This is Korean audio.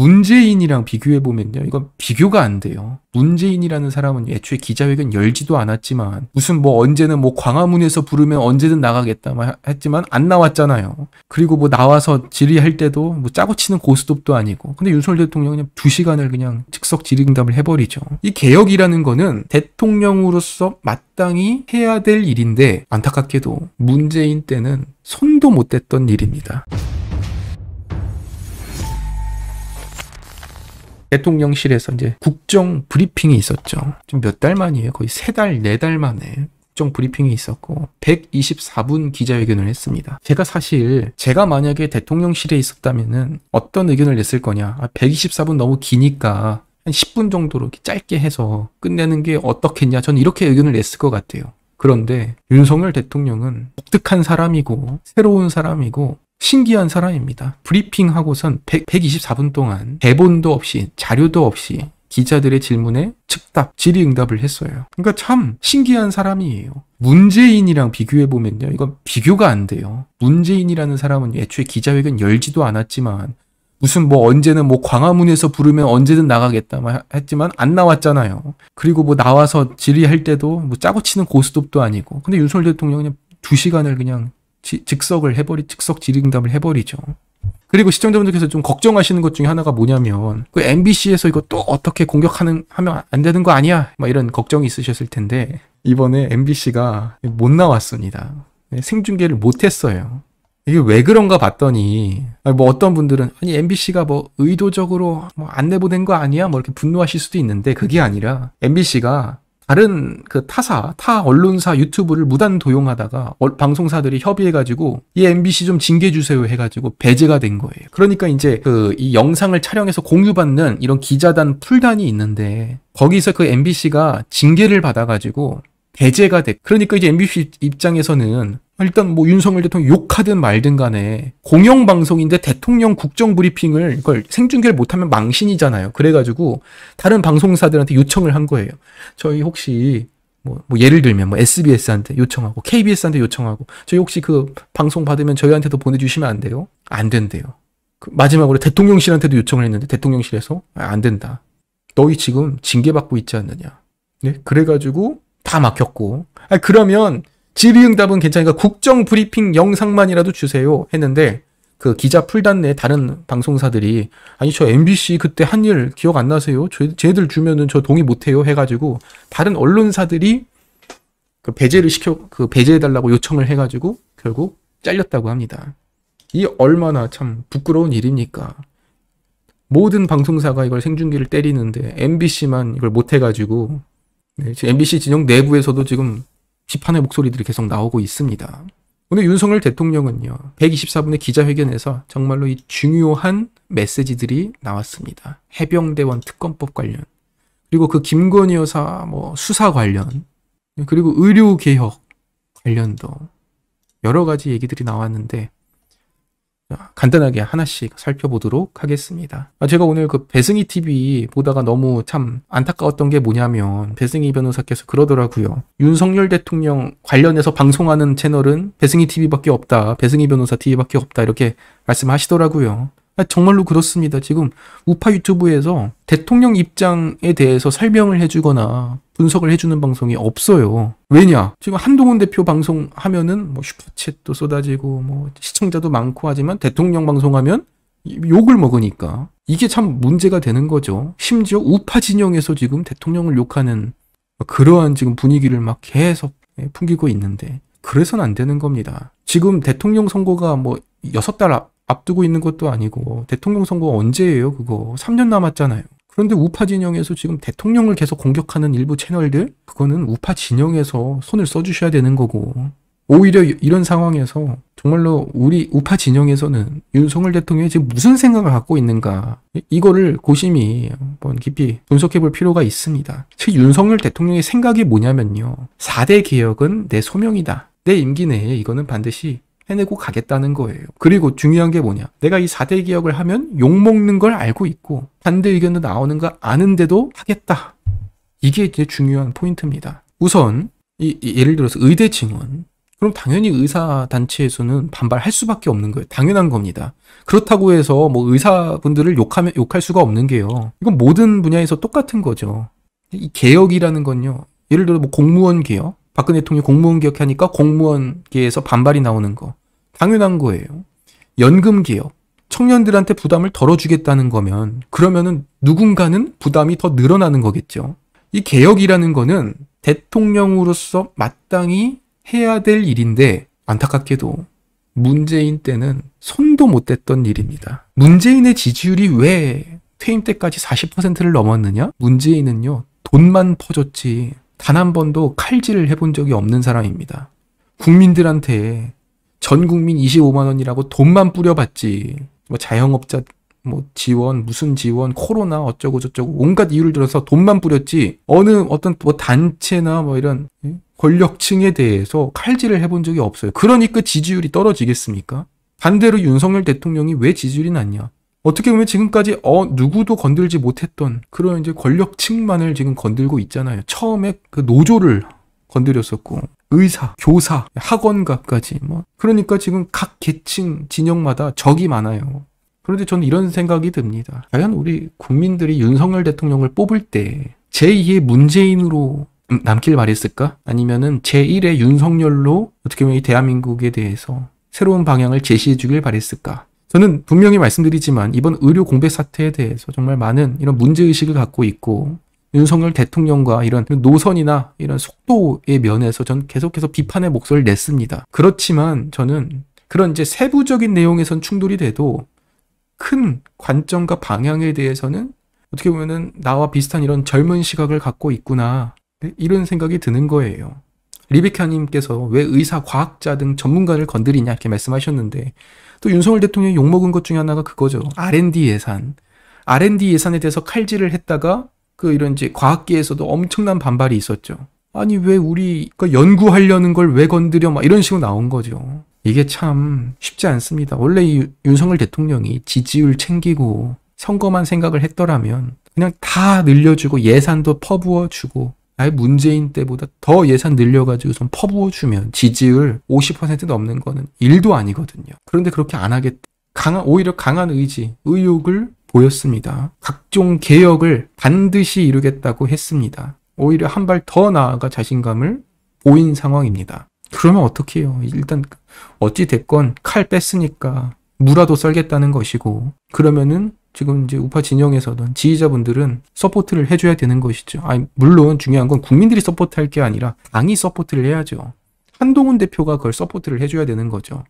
문재인이랑 비교해보면요. 이건 비교가 안 돼요. 문재인이라는 사람은 애초에 기자회견 열지도 않았지만 무슨 뭐 언제는 뭐 광화문에서 부르면 언제든 나가겠다 했지만 안 나왔잖아요. 그리고 뭐 나와서 질의할 때도 뭐 짜고 치는 고스톱도 아니고 근데 윤석열 대통령은 그냥 두 시간을 그냥 즉석 질의응답을 해버리죠. 이 개혁이라는 거는 대통령으로서 마땅히 해야 될 일인데 안타깝게도 문재인 때는 손도 못 댔던 일입니다. 대통령실에서 이제 국정 브리핑이 있었죠. 몇 달 만이에요. 거의 세 달, 네 달 만에. 국정 브리핑이 있었고 124분 기자회견을 했습니다. 제가 사실 제가 만약에 대통령실에 있었다면은 어떤 의견을 냈을 거냐. 아, 124분 너무 기니까 한 10분 정도로 짧게 해서 끝내는 게 어떻겠냐. 저는 이렇게 의견을 냈을 것 같아요. 그런데 윤석열 대통령은 독특한 사람이고 새로운 사람이고 신기한 사람입니다. 브리핑하고선 100, 124분 동안 대본도 없이 자료도 없이 기자들의 질문에 즉답 질의응답을 했어요. 그러니까 참 신기한 사람이에요. 문재인이랑 비교해보면요. 이건 비교가 안 돼요. 문재인이라는 사람은 애초에 기자회견 열지도 않았지만 무슨 뭐 언제는 뭐 광화문에서 부르면 언제든 나가겠다 했지만 안 나왔잖아요. 그리고 뭐 나와서 질의할 때도 뭐 짜고 치는 고스톱도 아니고. 근데 윤석열 대통령은 2시간을 그냥 지, 즉석을 해버리 즉석 질의응답을 해버리죠. 그리고 시청자분들께서 좀 걱정하시는 것 중에 하나가 뭐냐면 그 MBC에서 이거 또 어떻게 공격하는 하면 안 되는 거 아니야? 막 이런 걱정이 있으셨을 텐데 이번에 MBC가 못 나왔습니다. 네, 생중계를 못 했어요. 이게 왜 그런가 봤더니 뭐 어떤 분들은 아니 MBC가 뭐 의도적으로 뭐 안내보낸 거 아니야? 뭐 이렇게 분노하실 수도 있는데 그게 아니라 MBC가 다른 그 타사, 타 언론사 유튜브를 무단 도용하다가 어, 방송사들이 협의해가지고 이 MBC 좀 징계주세요 해가지고 배제가 된 거예요. 그러니까 이제 그 이 영상을 촬영해서 공유받는 이런 기자단 풀단이 있는데 거기서 그 MBC가 징계를 받아가지고 배제가 됐. 그러니까 이제 MBC 입장에서는 일단 뭐 윤석열 대통령 욕하든 말든 간에 공영방송인데 대통령 국정브리핑을 이걸 생중계를 못하면 망신이잖아요. 그래가지고 다른 방송사들한테 요청을 한 거예요. 저희 혹시 뭐, 뭐 예를 들면 뭐 SBS한테 요청하고 KBS한테 요청하고 저희 혹시 그 방송 받으면 저희한테도 보내주시면 안 돼요? 안 된대요. 그 마지막으로 대통령실한테도 요청을 했는데 대통령실에서 아, 안 된다. 너희 지금 징계받고 있지 않느냐. 네? 그래가지고 다 막혔고 아, 그러면 질의응답은 괜찮으니까 국정 브리핑 영상만이라도 주세요 했는데 그 기자 풀단 내 다른 방송사들이 아니 저 MBC 그때 한 일 기억 안 나세요? 저, 쟤들 주면은 저 동의 못 해요 해가지고 다른 언론사들이 그 배제를 시켜 그 배제해달라고 요청을 해가지고 결국 잘렸다고 합니다. 이 얼마나 참 부끄러운 일입니까? 모든 방송사가 이걸 생중계를 때리는데 MBC만 이걸 못 해가지고 네, 지금 MBC 진영 내부에서도 지금 비판의 목소리들이 계속 나오고 있습니다. 오늘 윤석열 대통령은요, 124분의 기자회견에서 정말로 이 중요한 메시지들이 나왔습니다. 해병대원 특검법 관련, 그리고 그 김건희 여사 뭐 수사 관련, 그리고 의료개혁 관련도 여러 가지 얘기들이 나왔는데, 간단하게 하나씩 살펴보도록 하겠습니다. 아, 제가 오늘 그 배승희 TV 보다가 너무 참 안타까웠던 게 뭐냐면 배승희 변호사께서 그러더라고요. 윤석열 대통령 관련해서 방송하는 채널은 배승희 TV밖에 없다. 배승희 변호사 TV밖에 없다. 이렇게 말씀하시더라고요. 아, 정말로 그렇습니다. 지금 우파 유튜브에서 대통령 입장에 대해서 설명을 해주거나 분석을 해주는 방송이 없어요. 왜냐? 지금 한동훈 대표 방송 하면은 뭐 슈퍼챗도 쏟아지고 뭐 시청자도 많고 하지만 대통령 방송하면 욕을 먹으니까 이게 참 문제가 되는 거죠. 심지어 우파 진영에서 지금 대통령을 욕하는 그러한 지금 분위기를 막 계속 예, 풍기고 있는데 그래서는 안 되는 겁니다. 지금 대통령 선거가 뭐 여섯 달 앞두고 있는 것도 아니고 대통령 선거 언제예요 그거 3년 남았잖아요 그런데 우파 진영에서 지금 대통령을 계속 공격하는 일부 채널들 그거는 우파 진영에서 손을 써주셔야 되는 거고 오히려 이런 상황에서 정말로 우리 우파 진영에서는 윤석열 대통령이 지금 무슨 생각을 갖고 있는가 이거를 고심히 한번 깊이 분석해 볼 필요가 있습니다. 즉 윤석열 대통령의 생각이 뭐냐면요. 4대 개혁은 내 소명이다. 내 임기 내에 이거는 반드시 해내고 가겠다는 거예요. 그리고 중요한 게 뭐냐. 내가 이 4대 기업을 하면 욕먹는 걸 알고 있고 반대 의견도 나오는 거 아는데도 하겠다. 이게 제 중요한 포인트입니다. 우선 이, 이 예를 들어서 의대 증원 그럼 당연히 의사 단체에서는 반발할 수밖에 없는 거예요. 당연한 겁니다. 그렇다고 해서 뭐 의사분들을 욕하면 욕할 수가 없는 게요. 이건 모든 분야에서 똑같은 거죠. 이 개혁이라는 건요. 예를 들어 뭐 공무원 개혁, 박근혜 대통령 공무원 개혁하니까 공무원계에서 반발이 나오는 거. 당연한 거예요. 연금 개혁, 청년들한테 부담을 덜어주겠다는 거면 그러면은 누군가는 부담이 더 늘어나는 거겠죠. 이 개혁이라는 거는 대통령으로서 마땅히 해야 될 일인데 안타깝게도 문재인 때는 손도 못 댔던 일입니다. 문재인의 지지율이 왜 퇴임 때까지 40%를 넘었느냐? 문재인은요, 돈만 퍼줬지 단 한 번도 칼질을 해본 적이 없는 사람입니다. 국민들한테 전 국민 25만 원이라고 돈만 뿌려봤지. 뭐 자영업자 뭐 지원 무슨 지원 코로나 어쩌고 저쩌고 온갖 이유를 들어서 돈만 뿌렸지 어느 어떤 뭐 단체나 뭐 이런 예? 권력층에 대해서 칼질을 해본 적이 없어요. 그러니까 지지율이 떨어지겠습니까? 반대로 윤석열 대통령이 왜 지지율이 낮냐? 어떻게 보면 지금까지 어 누구도 건들지 못했던 그런 이제 권력층만을 지금 건들고 있잖아요. 처음에 그 노조를 건드렸었고 의사, 교사, 학원가까지 뭐 그러니까 지금 각 계층 진영마다 적이 많아요. 그런데 저는 이런 생각이 듭니다. 과연 우리 국민들이 윤석열 대통령을 뽑을 때 제2의 문재인으로 남길 바랬을까? 아니면은 제1의 윤석열로 어떻게 보면 이 대한민국에 대해서 새로운 방향을 제시해 주길 바랬을까? 저는 분명히 말씀드리지만 이번 의료 공백 사태에 대해서 정말 많은 이런 문제의식을 갖고 있고 윤석열 대통령과 이런 노선이나 이런 속도의 면에서 전 계속해서 비판의 목소리를 냈습니다. 그렇지만 저는 그런 이제 세부적인 내용에선 충돌이 돼도 큰 관점과 방향에 대해서는 어떻게 보면은 나와 비슷한 이런 젊은 시각을 갖고 있구나 네, 이런 생각이 드는 거예요. 리베카님께서 왜 의사, 과학자 등 전문가를 건드리냐 이렇게 말씀하셨는데 또 윤석열 대통령이 욕먹은 것 중에 하나가 그거죠. R&D 예산. R&D 예산에 대해서 칼질을 했다가 그 이런 이제 과학계에서도 엄청난 반발이 있었죠. 아니 왜 우리가 연구하려는 걸 왜 건드려 막 이런 식으로 나온 거죠. 이게 참 쉽지 않습니다. 원래 이 윤석열 대통령이 지지율 챙기고 선거만 생각을 했더라면 그냥 다 늘려주고 예산도 퍼부어주고 아예 문재인 때보다 더 예산 늘려가지고 좀 퍼부어주면 지지율 50% 넘는 거는 일도 아니거든요. 그런데 그렇게 안 하겠다. 강한, 오히려 강한 의지, 의욕을 보였습니다. 각종 개혁을 반드시 이루겠다고 했습니다. 오히려 한 발 더 나아가 자신감을 보인 상황입니다. 그러면 어떻게 해요? 일단 어찌 됐건 칼 뺐으니까 무라도 썰겠다는 것이고 그러면은 지금 이제 우파 진영에서는지휘자분들은 서포트를 해줘야 되는 것이죠. 아니, 물론 중요한 건 국민들이 서포트할 게 아니라 당이 서포트를 해야죠. 한동훈 대표가 그걸 서포트를 해줘야 되는 거죠.